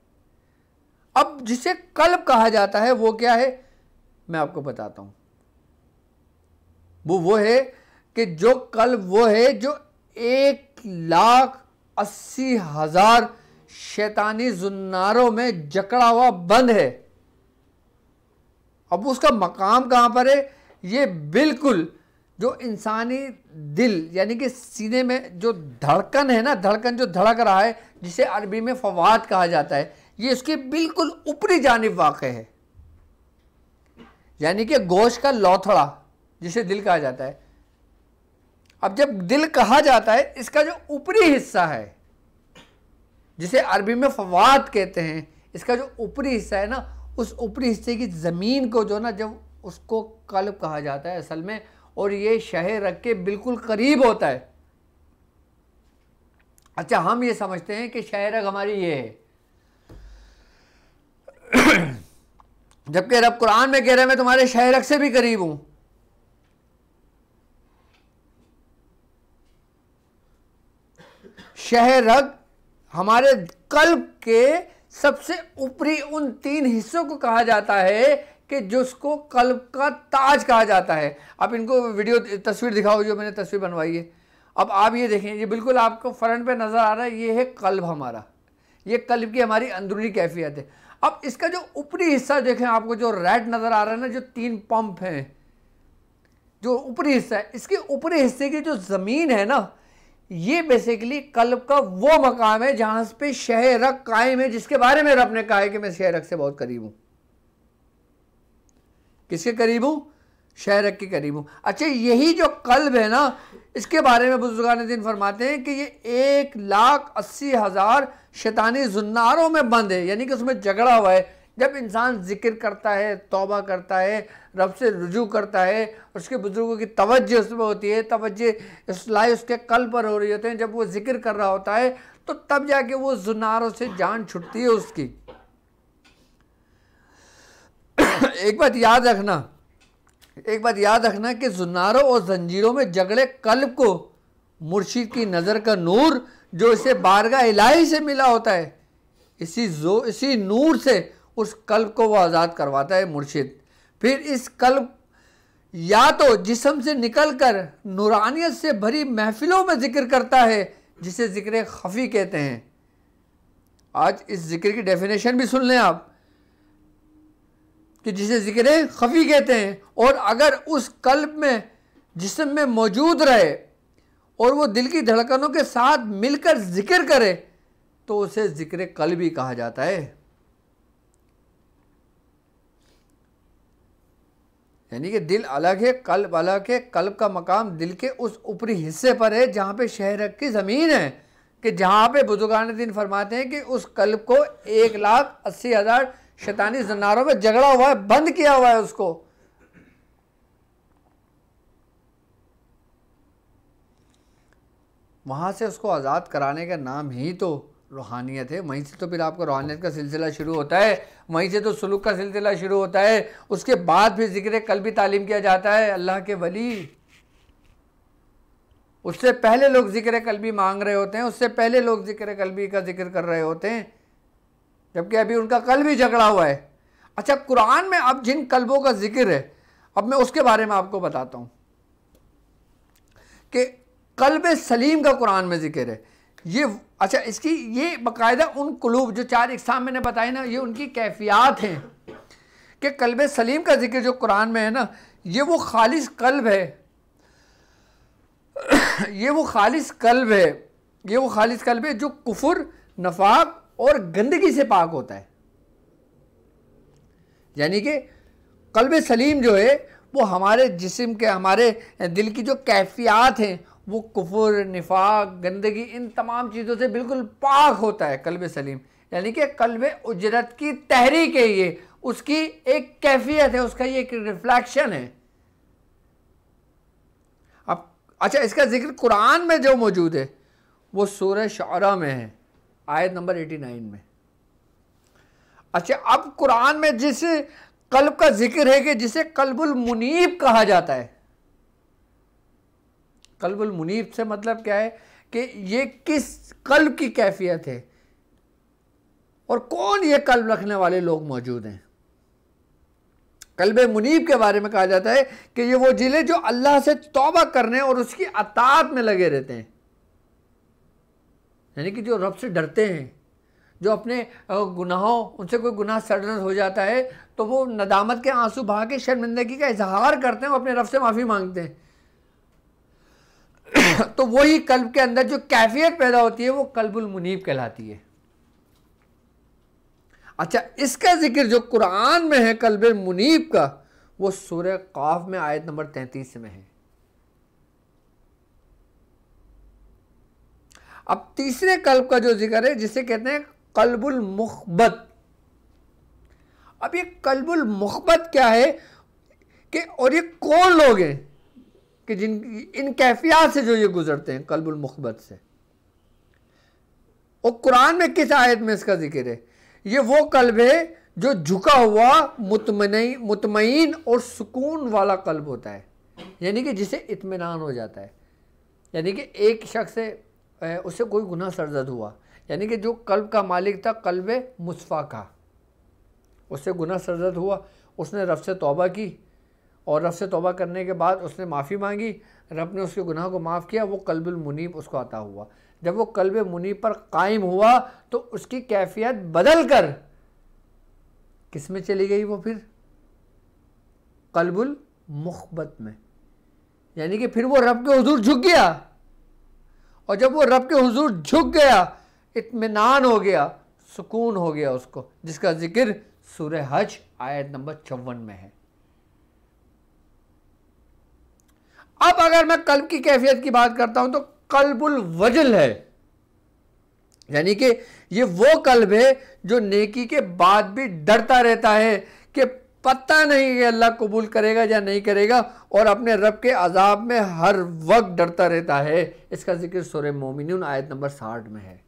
अब जिसे कल्ब कहा जाता है वो क्या है मैं आपको बताता हूं वो वो है कि जो कल्ब वो है जो एक लाख अस्सी हजार शैतानी जुन्नारों में जकड़ा हुआ बंद है अब उसका मकाम कहां पर है ये बिल्कुल जो इंसानी दिल यानी कि सीने में जो धड़कन है ना धड़कन जो धड़क रहा है जिसे अरबी में फवाद कहा जाता है ये इसके बिल्कुल ऊपरी जानब वाक़ है यानी कि गोश का लौथड़ा जिसे दिल कहा जाता है अब जब दिल कहा जाता है इसका जो ऊपरी हिस्सा है जिसे अरबी में फवाद कहते हैं इसका जो ऊपरी हिस्सा है ना उस ऊपरी हिस्से की ज़मीन को जो ना जब उसको कल्ब कहा जाता है असल में और ये शहर रख के बिल्कुल करीब होता है अच्छा हम ये समझते हैं कि रख हमारी ये है जबकि रब कुरान में कह रहे हैं मैं तुम्हारे शहरक से भी करीब हूं शहरक हमारे कल्ब के सबसे ऊपरी उन तीन हिस्सों को कहा जाता है कि जिसको कल्ब का ताज कहा जाता है आप इनको वीडियो तस्वीर दिखाओ जो मैंने तस्वीर बनवाई है अब आप ये देखें ये बिल्कुल आपको फ्रंट पे नज़र आ रहा है ये है कल्ब हमारा ये कल्ब की हमारी अंदरूनी कैफियत है अब इसका जो ऊपरी हिस्सा देखें आपको जो रेड नज़र आ रहा है ना जो तीन पंप हैं जो ऊपरी हिस्सा है इसके ऊपरी हिस्से की जो ज़मीन है ना ये बेसिकली कल्ब का वो मकाम है जहां पे शहरक कायम है जिसके बारे में रब ने कहा है कि मैं शहरक से बहुत करीब हूं किसके करीब हूं शहर के करीब हूँ अच्छा यही जो कल्ब है ना इसके बारे में बुजुर्गान दिन फरमाते हैं कि ये एक लाख अस्सी हज़ार शैतानी जुन्नारों में बंद है यानी कि उसमें झगड़ा हुआ है जब इंसान जिक्र करता है तोबा करता है रब से रुजू करता है उसके बुज़ुर्गों की तवज्जो उसमें होती है तवज्जो लाइफ उसके कल पर हो रही होते हैं जब वो जिक्र कर रहा होता है तो तब जाके वो जुनारों से जान छुटती है उसकी एक बात याद रखना एक बात याद रखना कि जुनारों और जंजीरों में जगड़े कल्ब को मुर्शिद की नज़र का नूर जो इसे बारगाह इलाही से मिला होता है इसी जो इसी नूर से उस कल्ब को वो आज़ाद करवाता है मुर्शिद फिर इस कल्ब या तो जिसम से निकल कर नूरानियत से भरी महफिलों में ज़िक्र करता है जिसे ज़िक्र खफ़ी कहते हैं आज इस ज़िक्र की डेफिनेशन भी सुन लें आप कि जिसे ज़िक्र खफी कहते हैं और अगर उस कल्ब में जिसम में मौजूद रहे और वो दिल की धड़कनों के साथ मिलकर ज़िक्र करे तो उसे ज़िक्र भी कहा जाता है यानी कि दिल अलग है कल्ब अलग है कल्ब का मकाम दिल के उस ऊपरी हिस्से पर है जहां पे शहर की ज़मीन है कि जहां पे बुजुर्गान दिन फरमाते हैं कि उस कल्ब को एक लाख अस्सी हज़ार शैतानी जनारों में झगड़ा हुआ है बंद किया हुआ है उसको वहां से उसको आज़ाद कराने का नाम ही तो रूहानियत है वहीं से तो फिर आपका रूहानियत का सिलसिला शुरू होता है वहीं से तो सलूक का सिलसिला शुरू होता है उसके बाद फिर जिक्र कल भी तालीम किया जाता है अल्लाह के वली उससे पहले लोग जिक्र कल भी मांग रहे होते हैं उससे पहले लोग जिक्र कल भी का जिक्र कर रहे होते हैं जबकि अभी उनका कल भी झगड़ा हुआ है अच्छा कुरान में अब जिन कल्बों का जिक्र है अब मैं उसके बारे में आपको बताता हूँ कि कल्ब सलीम का कुरान में जिक्र है ये अच्छा इसकी ये बाकायदा उन कुलूब जो चार इकसाम मैंने बताए ना ये उनकी कैफियात हैं कि कल्ब सलीम का जिक्र जो कुरान में है ना ये वो खालिश कल्ब है ये वो खालिश कल्ब है ये वो खालिश कल्ब है जो कुफुर नफाक और गंदगी से पाक होता है यानी कि कल्ब सलीम जो है वो हमारे जिसम के हमारे दिल की जो कैफियात हैं वो कुफर निफाक गंदगी इन तमाम चीज़ों से बिल्कुल पाक होता है कल्ब सलीम यानी कि कल्ब उजरत की तहरीक है ये उसकी एक कैफियत है उसका ये एक रिफ्लेक्शन है अब अच्छा इसका जिक्र कुरान में जो मौजूद है वो सूर शरा में है आयत नंबर 89 में अच्छा अब कुरान में जिस कल्ब का जिक्र है कि जिसे कल्बुल मुनीब कहा जाता है कल्बुल मुनीब से मतलब क्या है कि ये किस कल्ब की कैफियत है और कौन ये कल्ब रखने वाले लोग मौजूद हैं कल्ब मुनीब के बारे में कहा जाता है कि ये वो ज़िले जो अल्लाह से तौबा करने और उसकी अतात में लगे रहते हैं यानी कि जो रब से डरते हैं जो अपने गुनाहों उनसे कोई गुनाह सरदर्द हो जाता है तो वो नदामत के आंसू बहा के शर्मिंदगी का इजहार करते हैं वो अपने रब से माफ़ी मांगते हैं तो वही कल्ब के अंदर जो कैफियत पैदा होती है वो कल्बुल मुनीब कहलाती है अच्छा इसका जिक्र जो कुरान में है कल्ब मुनीब का वो सूर्य काफ में आयत नंबर तैंतीस में है अब तीसरे कल्ब का जो जिक्र है जिसे कहते हैं कल्बुल मुखबत अब ये कल्बुल मुखबत क्या है कि और ये कौन लोग हैं कि जिन इन कैफियात से जो ये गुजरते हैं कल्बुल मुखबत से और कुरान में किस आयत में इसका जिक्र है ये वो कल्ब है जो झुका हुआ मुतमन मुतमईन और सुकून वाला कल्ब होता है यानी कि जिसे इतमान हो जाता है यानी कि एक शख्स है उसे कोई गुना सरजद हुआ यानी कि जो कल्ब का मालिक था कल्ब मुस्फ़ा का उससे गुना सरजद हुआ उसने रब से तोबा की और रब से तोबा करने के बाद उसने माफ़ी मांगी रब ने उसके गुनाह को माफ़ किया वो कल्बुल मुनीब उसको आता हुआ जब वो कल्ब मुनीब पर कायम हुआ तो उसकी कैफियत बदल कर किस में चली गई वो फिर कल्बुल मुखबत में यानी कि फिर वो रब के हजूर झुक गया और जब वो रब के हुजूर झुक गया इतमान हो गया सुकून हो गया उसको जिसका जिक्र सूर्य हज आयत नंबर चौवन में है अब अगर मैं कल्ब की कैफियत की बात करता हूं तो कल्बुल वजल है यानी कि ये वो कल्ब है जो नेकी के बाद भी डरता रहता है कि पता नहीं कि अल्लाह कबूल करेगा या नहीं करेगा और अपने रब के अजाब में हर वक्त डरता रहता है इसका जिक्र सुर मोमिन आयत नंबर साठ में है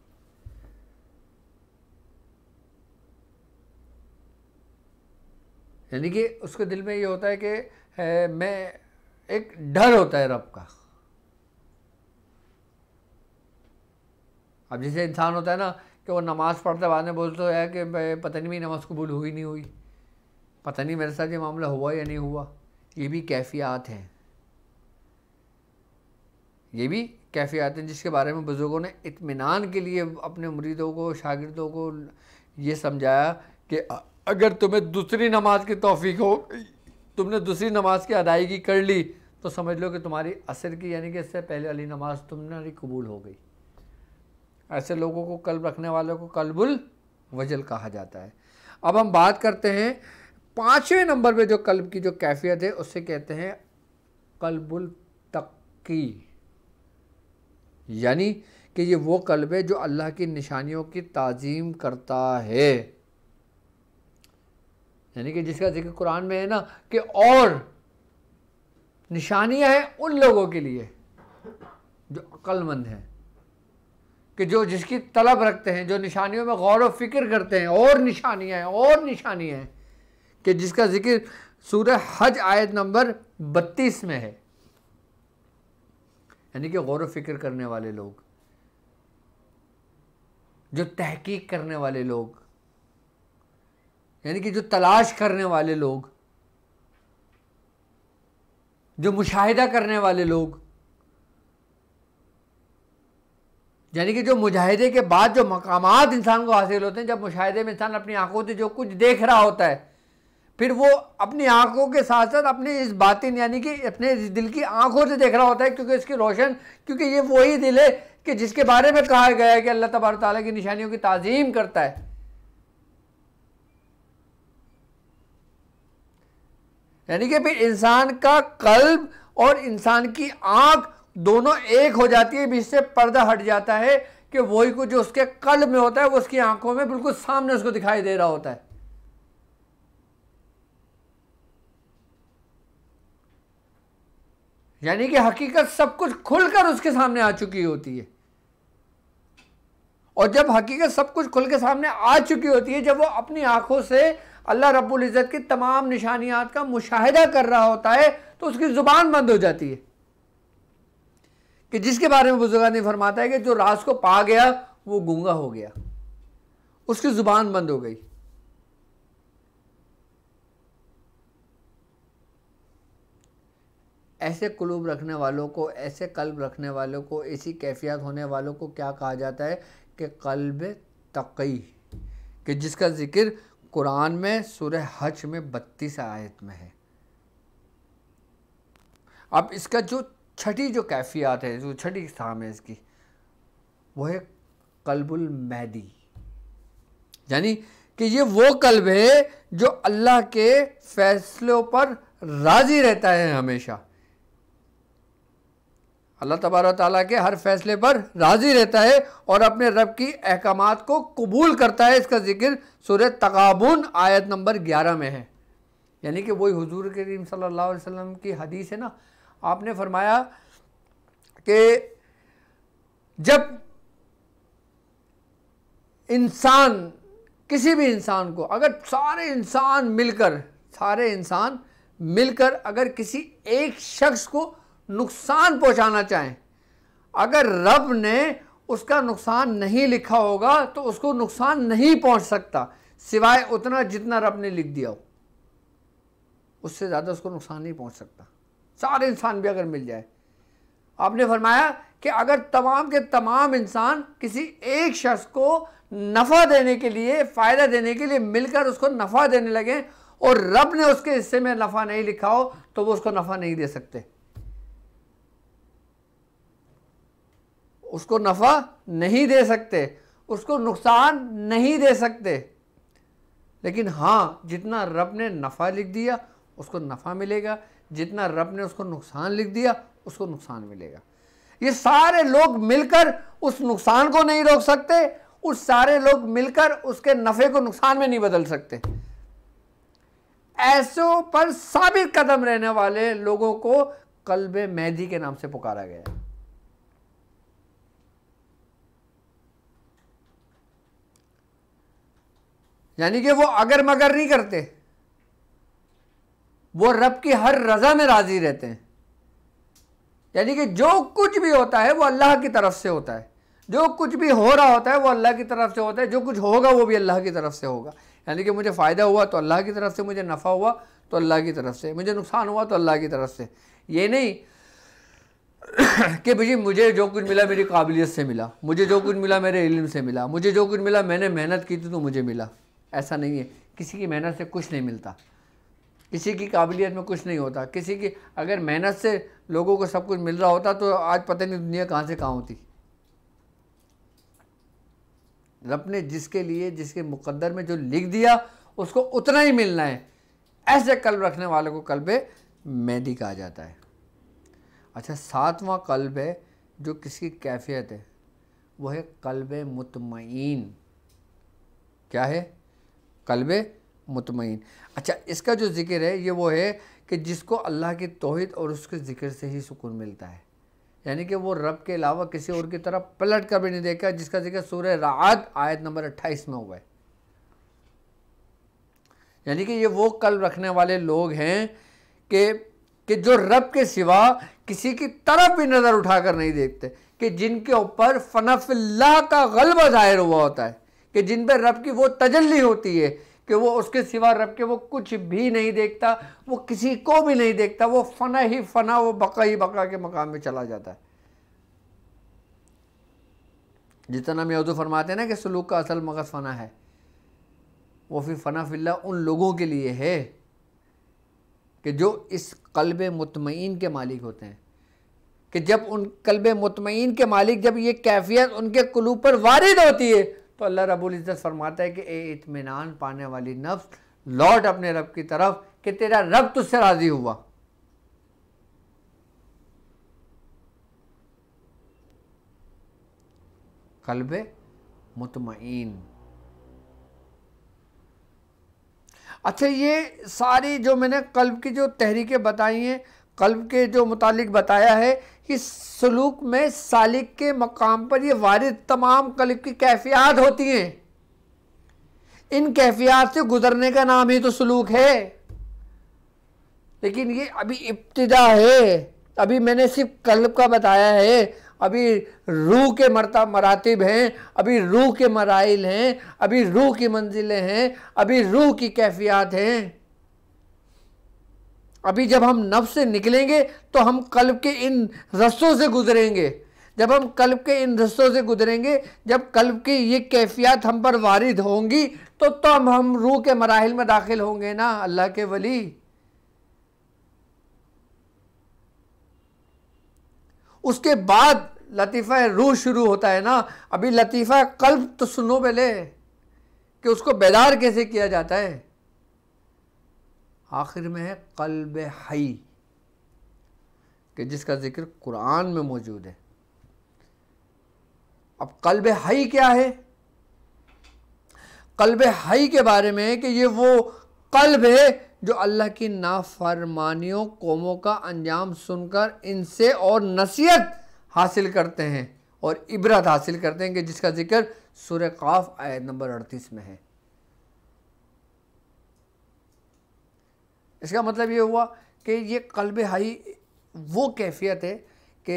यानी कि उसके दिल में ये होता है कि है, मैं एक डर होता है रब का अब जैसे इंसान होता है ना कि वो नमाज़ पढ़ते बाद में बोलते है कि पता नहीं मेरी नमाज़ कबूल हुई नहीं हुई पता नहीं मेरे साथ ये मामला हुआ या नहीं हुआ ये भी कैफियात हैं ये भी कैफियात हैं जिसके बारे में बुज़ुर्गों ने इतमान के लिए अपने मुरीदों को शागिर्दों को ये समझाया कि अगर तुम्हें दूसरी नमाज की तोफ़ी हो तुमने दूसरी नमाज की अदायगी कर ली तो समझ लो कि तुम्हारी असर की यानी कि इससे पहले वाली नमाज तुम्हारी कबूल हो गई ऐसे लोगों को कल्ब रखने वालों को कल्बुल वजल कहा जाता है अब हम बात करते हैं पाँचवें नंबर पे जो कल्ब की जो कैफियत है उससे कहते हैं कल्बुल तक्की यानी कि ये वो कल्ब है जो अल्लाह की निशानियों की ताजीम करता है यानी कि जिसका जिक्र कुरान में है ना कि और निशानियां हैं उन लोगों के लिए जो अक्लमंद हैं कि जो जिसकी तलब रखते हैं जो निशानियों में गौर व फिक्र करते हैं और निशानियां हैं और निशानियां हैं कि जिसका जिक्र सूर्य हज आयत नंबर बत्तीस में है यानी कि गौर फिक्र करने वाले लोग जो तहकीक करने वाले लोग यानी कि जो तलाश करने वाले लोग जो मुशाहिदा करने वाले लोग यानी कि जो मुजाहिदे के बाद जो मकामात इंसान को हासिल होते हैं जब मुशाहिदे में इंसान अपनी आंखों से जो कुछ देख रहा होता है फिर वो अपनी आंखों के साथ साथ अपने इस बातिन यानी कि अपने दिल की आंखों से देख रहा होता है क्योंकि इसकी रोशन क्योंकि ये वही दिल है कि जिसके बारे में कहा गया है कि अल्लाह तबार तला की निशानियों की तज़ीम करता है यानी कि फिर इंसान का कल्ब और इंसान की आंख दोनों एक हो जाती है बीच से पर्दा हट जाता है कि वही कुछ जो उसके कल्ब में होता है वो उसकी आंखों में बिल्कुल सामने उसको दिखाई दे रहा होता है यानी कि हकीकत सब कुछ खुलकर उसके सामने आ चुकी होती है और जब हकीकत सब कुछ खुल के सामने आ चुकी होती है जब वो अपनी आंखों से अल्लाह रब्बुल इज़्ज़त की तमाम निशानियात का मुशाहिदा कर रहा होता है तो उसकी ज़ुबान बंद हो जाती है कि जिसके बारे में बुजुर्गानी फरमाता है कि जो रास को पा गया वो गूंगा हो गया उसकी ज़ुबान बंद हो गई ऐसे क्लूब रखने वालों को ऐसे कल्ब रखने वालों को ऐसी कैफियत होने वालों को क्या कहा जाता है कि कल्ब तकई कि जिसका ज़िक्र कुरान में सुर हज में बत्तीस आयत में है अब इसका जो छठी जो कैफियत है जो छठी स्थान है इसकी वो है कल्बुल मैदी यानी कि ये वो कल्ब है जो अल्लाह के फैसलों पर राज़ी रहता है हमेशा अल्लाह तबारा ताली के हर फैसले पर राज़ी रहता है और अपने रब की अहकाम को कबूल करता है इसका जिक्र सुर तकाबुन आयत नंबर ग्यारह में है यानी कि वही हजूर करीम सल्ला वसम की हदीस है ना आपने फरमाया कि जब इंसान किसी भी इंसान को अगर सारे इंसान मिलकर सारे इंसान मिलकर अगर किसी एक शख्स को नुकसान पहुंचाना चाहें अगर रब ने उसका नुकसान नहीं लिखा होगा तो उसको नुकसान नहीं पहुंच सकता सिवाय उतना जितना रब ने लिख दिया हो उससे ज़्यादा उसको नुकसान नहीं पहुंच सकता सारे इंसान भी अगर मिल जाए आपने फरमाया कि अगर तमाम के तमाम इंसान किसी एक शख्स को नफ़ा देने के लिए फ़ायदा देने के लिए मिलकर उसको नफ़ा देने लगे और रब ने उसके हिस्से में नफ़ा नहीं लिखा हो तो वो उसको नफ़ा नहीं दे सकते उसको नफ़ा नहीं दे सकते उसको नुकसान नहीं दे सकते लेकिन हाँ जितना रब ने नफ़ा लिख दिया उसको नफ़ा मिलेगा जितना रब ने उसको नुकसान लिख दिया उसको नुकसान मिलेगा ये सारे लोग मिलकर उस नुकसान को नहीं रोक सकते उस सारे लोग मिलकर उसके नफ़े को नुकसान में नहीं बदल सकते ऐसों पर साबित कदम रहने वाले लोगों को कल्बे मेहदी के नाम से पुकारा गया यानी कि वो अगर मगर नहीं करते वो रब की हर रज़ा में राज़ी रहते हैं यानी कि जो कुछ भी होता है वो अल्लाह की तरफ से होता है जो कुछ भी हो रहा होता है वो अल्लाह की तरफ से होता है जो कुछ होगा वो भी अल्लाह की तरफ से होगा यानी कि मुझे फ़ायदा हुआ तो अल्लाह की तरफ से मुझे नफ़ा हुआ तो अल्लाह की तरफ से मुझे नुकसान हुआ तो अल्लाह की तरफ से ये नहीं कि भाई मुझे जो कुछ मिला मेरी काबिलियत से मिला मुझे जो कुछ मिला मेरे इल्म से मिला मुझे जो कुछ मिला मैंने मेहनत की थी तो मुझे मिला ऐसा नहीं है किसी की मेहनत से कुछ नहीं मिलता किसी की काबिलियत में कुछ नहीं होता किसी की अगर मेहनत से लोगों को सब कुछ मिल रहा होता तो आज पता नहीं दुनिया कहाँ से कहाँ होती रब ने जिसके लिए जिसके मुकद्दर में जो लिख दिया उसको उतना ही मिलना है ऐसे कल्ब रखने वाले को कल्ब मैदी कहा जाता है अच्छा सातवां कल्ब है जो किसकी कैफियत है वह है कल्ब मुतमईन क्या है कलब मुतमिन अच्छा इसका जो ज़िक्र है ये वो है कि जिसको अल्लाह की तोहद और उसके ज़िक्र से ही सुकून मिलता है यानी कि वो रब के अलावा किसी और की तरफ पलट कर भी नहीं देखा जिसका जिक्र सूर्य रात आयत नंबर अट्ठाईस में हुआ है यानी कि ये वो कल रखने वाले लोग हैं कि कि जो रब के सिवा किसी की तरफ भी नज़र उठाकर नहीं देखते कि जिनके ऊपर फ़नफिल्ला का गलबा ज़ाहिर हुआ होता है कि जिन पर रब की वो तजल्ली होती है कि वो उसके सिवा रब के वो कुछ भी नहीं देखता वो किसी को भी नहीं देखता वो फना ही फना वो बका ही बका के मकाम में चला जाता है जितना उदू फरमाते हैं ना कि सलूक का असल मगज फना है वो फिर फना फिल्ला उन लोगों के लिए है कि जो इस कल्ब मुतमईन के मालिक होते हैं कि जब उन कल्ब मुतमईन के मालिक जब ये कैफियत उनके कुलू पर वारिद होती है तो अल्लाह रबुल इज़्ज़त फरमाता है कि ए इतमान पाने वाली नफ्स लौट अपने रब की तरफ कि तेरा रब तुझसे राज़ी हुआ कल्ब मुतमईन अच्छा ये सारी जो मैंने कल्ब की जो तहरीकें बताई हैं कल्ब के जो मुतालिक बताया है इस सलूक में सालिक के मकाम पर ये वारिद तमाम कलब की कैफियात होती हैं इन कैफियात से गुजरने का नाम ही तो सलूक है लेकिन ये अभी इब्तदा है अभी मैंने सिर्फ कलब का बताया है अभी रूह के मरता मरातब हैं अभी रूह के मराइल हैं अभी रूह की मंजिलें हैं अभी रूह की कैफियात हैं अभी जब हम नफ से निकलेंगे तो हम कल्ब के इन रस्तों से गुजरेंगे जब हम कल्ब के इन रस्तों से गुजरेंगे जब कल्ब की ये कैफियत हम पर वारिद होंगी तो तब हम रूह के मराहल में दाखिल होंगे ना अल्लाह के वली उसके बाद लतीफ़ा रूह शुरू होता है ना अभी लतीफ़ा कल्ब तो सुनो पहले कि उसको बेदार कैसे किया जाता है आखिर में है कल्ब हई कि जिसका ज़िक्र कुरान में मौजूद है अब कल्ब हई क्या है कल्ब हई के बारे में कि ये वो कल्ब है जो अल्लाह की नाफरमानियों कौमों का अंजाम सुनकर इनसे और नसीहत हासिल करते हैं और इबरत हासिल करते हैं कि जिसका जिक्र सुर काफ आयत नंबर अड़तीस में है इसका मतलब ये हुआ कि ये कल्ब हाई वो कैफियत है कि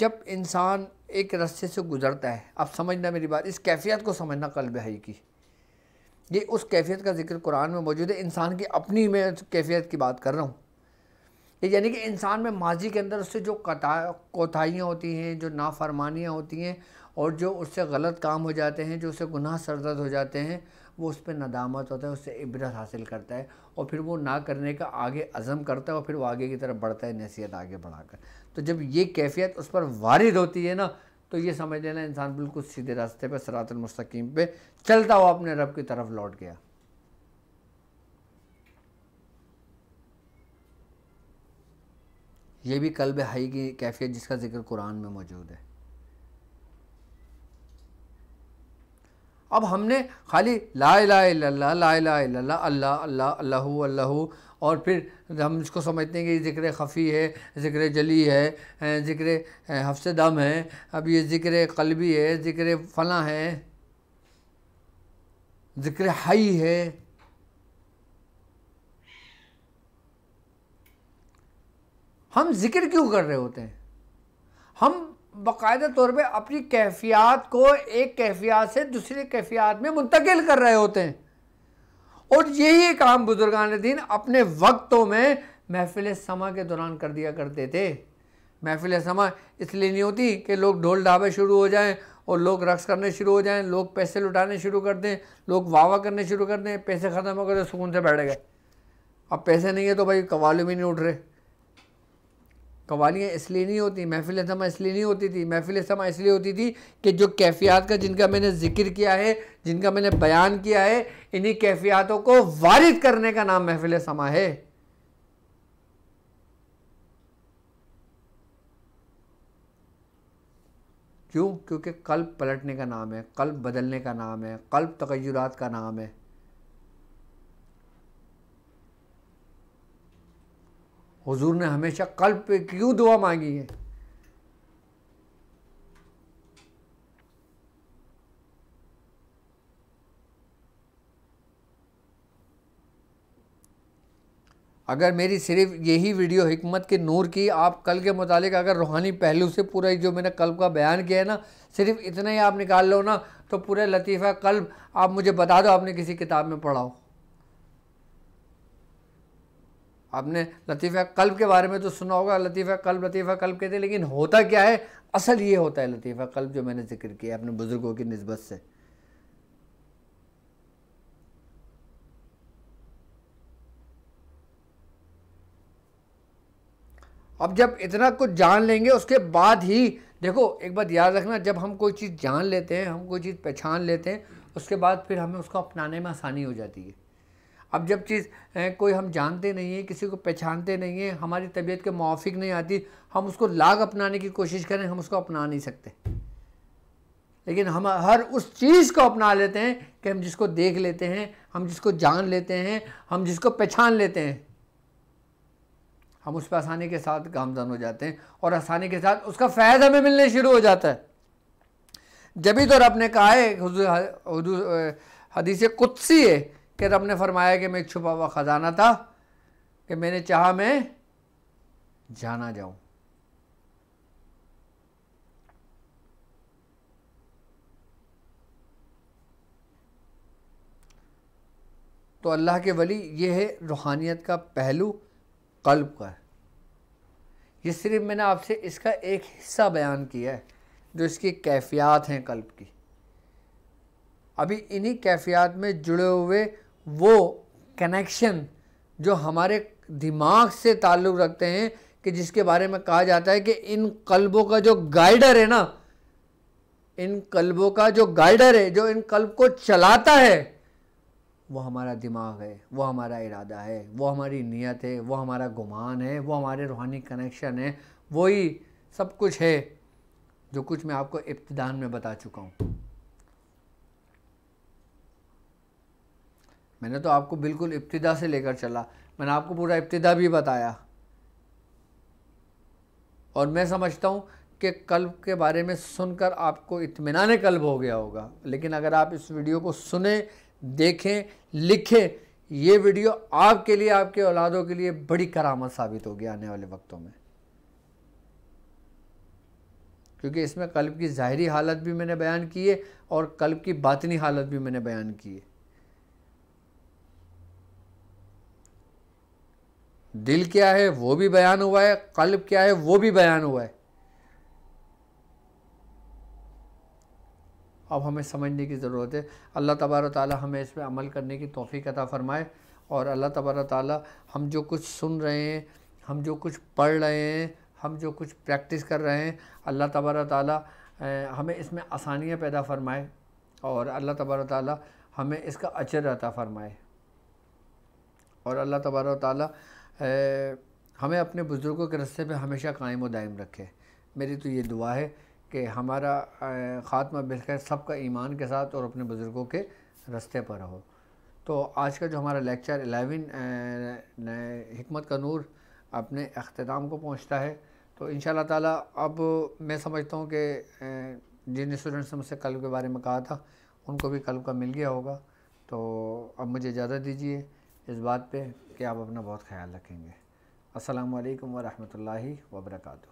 जब इंसान एक रस्ते से गुज़रता है आप समझना मेरी बात इस कैफियत को समझना कल्ब हाई की ये उस कैफियत का जिक्र कुरान में मौजूद है इंसान की अपनी मैं कैफियत की बात कर रहा हूँ यानी कि इंसान में माजी के अंदर उससे जो कता कोताहियाँ होती हैं जो नाफरमानियाँ होती हैं और जो उससे गलत काम हो जाते हैं जो उससे गुनाह सरजद हो जाते हैं वो उस पर नदामत होता है उससे इबरत हासिल करता है और फिर वो ना करने का आगे अज़म करता है और फिर वो आगे की तरफ बढ़ता है नसीहत आगे बढ़ाकर तो जब ये कैफियत उस पर वारिद होती है ना तो ये समझ लेना इंसान बिल्कुल सीधे रास्ते पर सरातमस्तकीम पर चलता हुआ अपने रब की तरफ लौट गया ये भी कल्ब हई की कैफियत जिसका जिक्र कुरान में मौजूद है अब हमने खाली ला ला ला ला अल्लाह अल्लाह अल्लाह अल्लाह और फिर हम इसको समझते हैं कि ज़िक्र खफ़ी है ज़िक्र जली है ज़िक्र हफ्स दम है अब ये ज़िक्र कलबी है ज़िक्र फ़लाँ है ज़िक्र हई है हम ज़िक्र क्यों कर रहे होते हैं हम बाकायदा तौर पर अपनी कैफियात को एक कैफियात से दूसरी कैफियात में मुंतकिल कर रहे होते हैं और यही काम बुजुर्गान दिन अपने वक्तों में महफिल समा के दौरान कर दिया करते थे महफिल समा इसलिए नहीं होती कि लोग ढोल ढाबे शुरू हो जाएं और लोग रक्स करने शुरू हो जाएं लोग पैसे लुटाने शुरू कर दें लोग वाह करने शुरू कर दें पैसे ख़त्म हो गए तो सुकून से बैठ गए अब पैसे नहीं है तो भाई कवालू भी नहीं उठ रहे कवालियाँ इसलिए नहीं होती महफिल समा इसलिए नहीं होती थी महफिल समा इसलिए होती थी कि जो कैफियात का जिनका मैंने जिक्र किया है जिनका मैंने बयान किया है इन्हीं कैफियातों को वारिद करने का नाम महफिल समा है क्यों क्योंकि कल्ब पलटने का नाम है कल्ब बदलने का नाम है कल्ब तगैरात का नाम है हुजूर ने हमेशा कल्ब पे क्यों दुआ मांगी है अगर मेरी सिर्फ यही वीडियो हमत के नूर की आप कल के मुतालिक अगर रूहानी पहलू से पूरा जो मैंने कल्ब का बयान किया है ना सिर्फ इतना ही आप निकाल लो ना तो पूरा लतीफ़ा कल्ब आप मुझे बता दो आपने किसी किताब में पढ़ाओ आपने लतीफ़ा कल्ब के बारे में तो सुना होगा लतीफ़ा कल्ब लतीफ़ा कल्ब कहते हैं लेकिन होता क्या है असल ये होता है लतीफ़ा कल्ब जो मैंने जिक्र किया अपने बुज़ुर्गों की नस्बत से अब जब इतना कुछ जान लेंगे उसके बाद ही देखो एक बात याद रखना जब हम कोई चीज़ जान लेते हैं हम कोई चीज़ पहचान लेते हैं उसके बाद फिर हमें उसको अपनाने में आसानी हो जाती है अब जब चीज़ कोई हम जानते नहीं हैं किसी को पहचानते नहीं हैं हमारी तबीयत के मुआफिक नहीं आती हम उसको लाग अपनाने की कोशिश करें हम उसको अपना नहीं सकते लेकिन हम हर उस चीज़ को अपना लेते हैं कि हम जिसको देख लेते हैं हम जिसको जान लेते हैं हम जिसको पहचान लेते हैं हम उस पर आसानी के साथ गामजन हो जाते हैं और आसानी के साथ उसका फ़ायदा हमें मिलने शुरू हो जाता है जब ही तो रब ने कहा है हदीसी कुत्सी है कि रब ने फरमाया कि मैं छुपा हुआ ख़जाना था कि मैंने चाहा मैं जाना जाऊं तो अल्लाह के वली ये है रूहानियत का पहलू कल्ब का ये सिर्फ मैंने आपसे इसका एक हिस्सा बयान किया है जो इसकी कैफियात हैं कल्ब की अभी इन्हीं कैफियात में जुड़े हुए वो कनेक्शन जो हमारे दिमाग से ताल्लुक़ रखते हैं कि जिसके बारे में कहा जाता है कि इन कल्बों का जो गाइडर है ना इन कल्बों का जो गाइडर है जो इन कल्ब को चलाता है वो हमारा दिमाग है वो हमारा इरादा है वो हमारी नीयत है वो हमारा गुमान है वो हमारे रूहानी कनेक्शन है वही सब कुछ है जो कुछ मैं आपको इब्तदान में बता चुका हूँ मैंने तो आपको बिल्कुल इब्तदा से लेकर चला मैंने आपको पूरा इब्तदा भी बताया और मैं समझता हूँ कि कल्ब के बारे में सुनकर आपको इतमान कल्ब हो गया होगा लेकिन अगर आप इस वीडियो को सुने देखें लिखें ये वीडियो आपके लिए आपके औलादों के लिए बड़ी करामत साबित होगी आने वाले वक्तों में क्योंकि इसमें कल्ब की ज़ाहरी हालत भी मैंने बयान की है और कल्ब की बातनी हालत भी मैंने बयान की है दिल क्या है वो भी बयान हुआ है कल्ब क्या है वो भी बयान हुआ है अब हमें समझने की ज़रूरत है अल्लाह तबार ताली हमें इस पर अमल करने की तोफ़ी अता फ़रमाए और अल्लाह तबार ताली हम जो कुछ सुन रहे हैं हम जो कुछ पढ़ रहे हैं हम जो कुछ प्रैक्टिस कर रहे हैं अल्लाह तबार ताली हमें इसमें आसानियाँ पैदा फ़रमाए और अल्लाह तबार ताली हमें इसका अचर अता फ़रमाए और अल्लाह तबार ताली हमें अपने बुज़ुर्गों के रस्ते पे हमेशा कायम व दायम रखे मेरी तो ये दुआ है कि हमारा ख़ात्मा बिलखैर सब का ईमान के साथ और अपने बुज़ुर्गों के रस्ते पर हो तो आज का जो हमारा लेक्चर एलेवन हमत का नूर अपने अख्ताम को पहुँचता है तो इन ताला अब मैं समझता हूँ कि जिन स्टूडेंट्स ने मुझसे कल के बारे में कहा था उनको भी कल का मिल गया होगा तो अब मुझे इजाज़त दीजिए इस बात पे कि आप अपना बहुत ख्याल रखेंगे असलकम वरहमल वबरकू